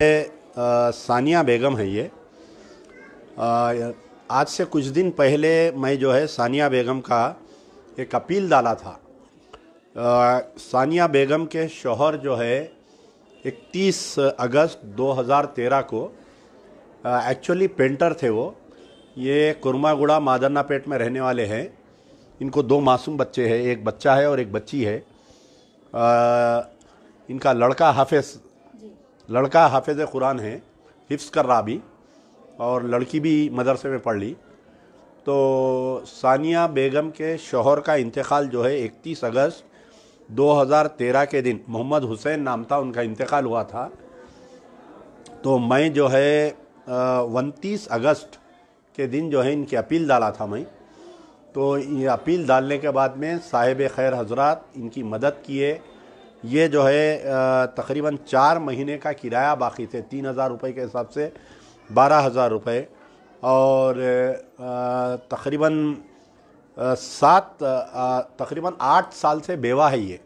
सानिया बेगम है ये आ, आज से कुछ दिन पहले मैं जो है सानिया बेगम का एक अपील डाला था आ, सानिया बेगम के शोहर जो है 31 अगस्त 2013 को एक्चुअली पेंटर थे वो ये कुरमागुड़ा मादरना पेट में रहने वाले हैं इनको दो मासूम बच्चे हैं एक बच्चा है और एक बच्ची है आ, इनका लड़का हाफिज़ लड़का हाफिज़ कुरान है हिफ्स कर रहा भी और लड़की भी मदरसे में पढ़ ली तो सानिया बेगम के शोहर का इंतकाल जो है इकतीस अगस्त 2013 के दिन मोहम्मद हुसैन नाम था उनका इंतकाल हुआ था तो मैं जो है उनतीस अगस्त के दिन जो है इनकी अपील डाला था मैं तो ये अपील डालने के बाद में साहिब खैर हजरात इनकी मदद किए ये जो है तकरीबन चार महीने का किराया बाकी थे तीन हज़ार रुपये के हिसाब से बारह हज़ार रुपये और तकरीबन सात तकरीबन आठ साल से बेवा है ये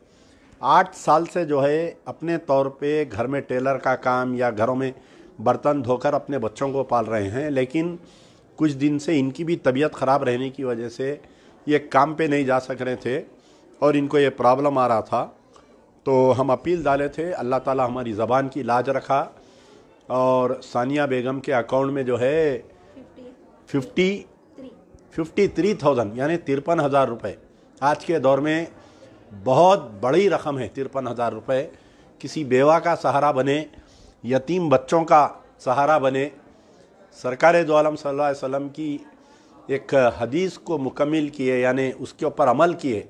आठ साल से जो है अपने तौर पे घर में टेलर का काम या घरों में बर्तन धोकर अपने बच्चों को पाल रहे हैं लेकिन कुछ दिन से इनकी भी तबीयत ख़राब रहने की वजह से ये काम पे नहीं जा सक रहे थे और इनको ये प्रॉब्लम आ रहा था तो हम अपील डाले थे अल्लाह ताला हमारी ज़बान की लाज रखा और सानिया बेगम के अकाउंट में जो है फिफ्टी फिफ्टी थ्री थाउजेंड यानी तिरपन हज़ार रुपये आज के दौर में बहुत बड़ी रकम है तिरपन हज़ार रुपये किसी बेवा का सहारा बने यतीम बच्चों का सहारा बने सरकार दो आलम की एक हदीस को मुकम्मिल किए यानी उसके ऊपर अमल किए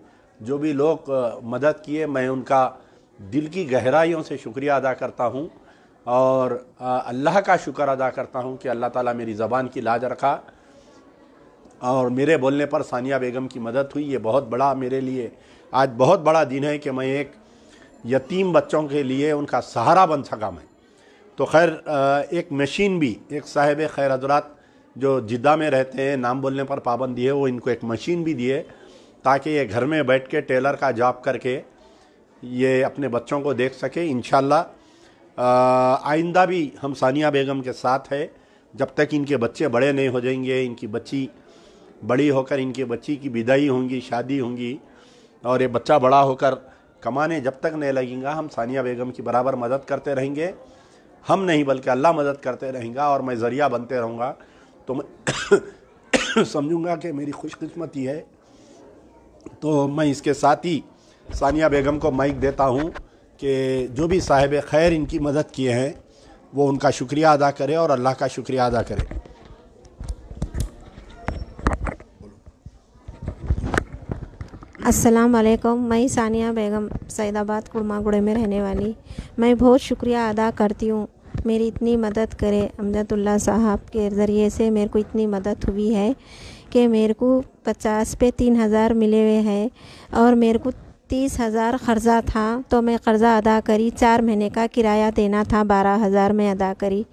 जो भी लोग मदद किए मैं उनका दिल की गहराइयों से शुक्रिया अदा करता हूँ और अल्लाह का शुक्र अदा करता हूँ कि अल्लाह ताला मेरी ज़बान की लाज रखा और मेरे बोलने पर सानिया बेगम की मदद हुई ये बहुत बड़ा मेरे लिए आज बहुत बड़ा दिन है कि मैं एक यतीम बच्चों के लिए उनका सहारा बन सका मैं तो खैर एक मशीन भी एक साहेब खैर हजरात जो जिद्दा में रहते हैं नाम बोलने पर पाबंदी है वो इनको एक मशीन भी दिए ताकि ये घर में बैठ के टेलर का जॉब करके ये अपने बच्चों को देख सके इन आइंदा भी हम सानिया बेगम के साथ है जब तक इनके बच्चे बड़े नहीं हो जाएंगे इनकी बच्ची बड़ी होकर इनके बच्ची की विदाई होंगी शादी होंगी और ये बच्चा बड़ा होकर कमाने जब तक नहीं लगेगा हम सानिया बेगम की बराबर मदद करते रहेंगे हम नहीं बल्कि अल्लाह मदद करते रहेंगे और मैं ज़रिया बनते रहूँगा तो मैं समझूँगा कि मेरी खुशकस्मती है तो मैं इसके साथ ही सानिया बेगम को माइक देता हूँ कि जो भी साहिब खैर इनकी मदद किए हैं वो उनका शुक्रिया अदा करें और अल्लाह का शुक्रिया अदा करें असलम मैं सानिया बेगम सैदाबाद कुड़मागुड़े में रहने वाली मैं बहुत शुक्रिया अदा करती हूँ मेरी इतनी मदद करे अमजदुल्ला साहब के ज़रिए से मेरे को इतनी मदद हुई है कि मेरे को पचास पे तीन हज़ार मिले हुए हैं और मेरे को तीस हज़ार कर्ज़ा था तो मैं कर्ज़ा अदा करी चार महीने का किराया देना था बारह हज़ार में अदा करी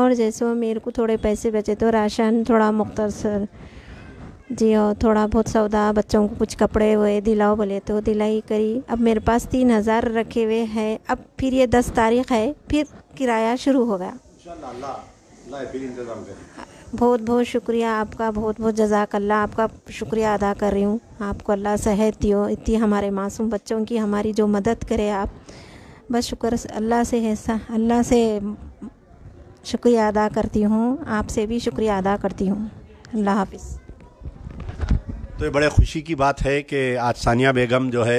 और जैसे मेरे को थोड़े पैसे बचे तो राशन थोड़ा मुख्तसर जी और थोड़ा बहुत सौदा बच्चों को कुछ कपड़े हुए दिलाओ बोले तो दिलाई करी अब मेरे पास तीन हज़ार रखे हुए हैं अब फिर ये दस तारीख है फिर किराया शुरू होगा बहुत बहुत शुक्रिया आपका बहुत बहुत जजाक अल्लाह आपका शुक्रिया अदा कर रही हूँ आपको अल्लाह सेहत हो इतनी हमारे मासूम बच्चों की हमारी जो मदद करे आप बस शुक्र अल्लाह से ऐसा अल्लाह से शुक्रिया अदा करती हूँ आपसे भी शुक्रिया अदा करती हूँ अल्लाह हाफिज़ तो ये बड़े खुशी की बात है कि आज सानिया बेगम जो है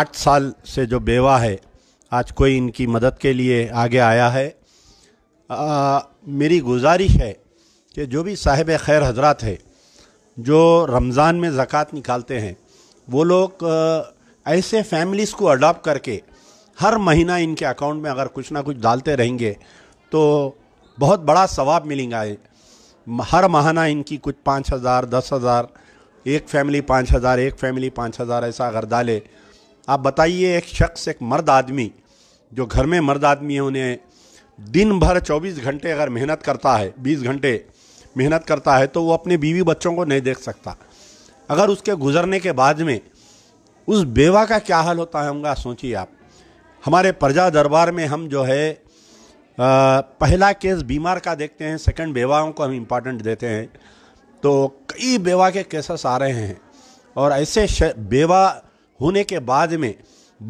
आठ साल से जो बेवा है आज कोई इनकी मदद के लिए आगे आया है आ, मेरी गुजारिश है कि जो भी साहिब खैर हजरात है जो रमज़ान में ज़क़़त निकालते हैं वो लोग ऐसे फैमिलीज़ को अडॉप्ट करके हर महीना इनके अकाउंट में अगर कुछ ना कुछ डालते रहेंगे तो बहुत बड़ा सवाब मिलेगा हर महाना इनकी कुछ पाँच हज़ार दस हज़ार एक फैमिली पाँच हज़ार एक फैमिली पाँच हज़ार ऐसा अगर डाले आप बताइए एक शख्स एक मर्द आदमी जो घर में मर्द आदमी है उन्हें दिन भर चौबीस घंटे अगर मेहनत करता है बीस घंटे मेहनत करता है तो वो अपने बीवी बच्चों को नहीं देख सकता अगर उसके गुजरने के बाद में उस बेवा का क्या हाल होता होगा सोचिए आप हमारे प्रजा दरबार में हम जो है आ, पहला केस बीमार का देखते हैं सेकंड बेवाओं को हम इम्पॉर्टेंट देते हैं तो कई बेवा के केसेस आ रहे हैं और ऐसे बेवा होने के बाद में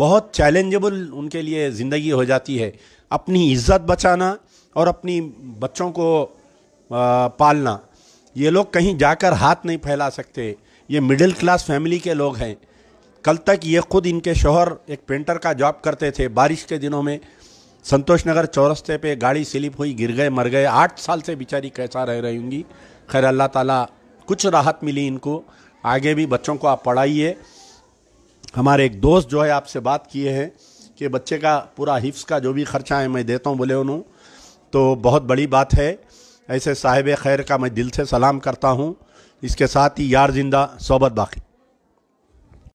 बहुत चैलेंजेबल उनके लिए ज़िंदगी हो जाती है अपनी इज्जत बचाना और अपनी बच्चों को पालना ये लोग कहीं जाकर हाथ नहीं फैला सकते ये मिडिल क्लास फैमिली के लोग हैं कल तक ये खुद इनके शोहर एक पेंटर का जॉब करते थे बारिश के दिनों में संतोष नगर चौरस्ते पे गाड़ी स्लिप हुई गिर गए मर गए आठ साल से बेचारी कैसा रह रही होंगी खैर अल्लाह ताला कुछ राहत मिली इनको आगे भी बच्चों को आप पढ़ाइए हमारे एक दोस्त जो है आपसे बात किए हैं कि बच्चे का पूरा हिफ्स का जो भी खर्चा है मैं देता हूँ बोले उन्होंने तो बहुत बड़ी बात है ऐसे साहिब खैर का मैं दिल से सलाम करता हूँ इसके साथ ही यार जिंदा सोबत बाकी